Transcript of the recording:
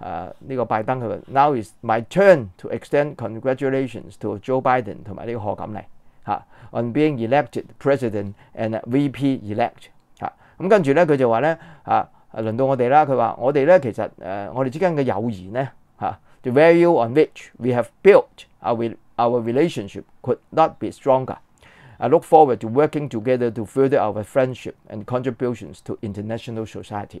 now is my turn to extend congratulations to Joe Biden 同埋呢個賀錦麗嚇 on being elected president and VP elect 嚇。咁跟住咧，佢就話咧啊，輪到我哋啦。佢話我哋咧其實誒，我哋之間嘅友誼咧嚇，the value on which we have built our our relationship could not be stronger。I look forward to working together to further our friendship and contributions to international society。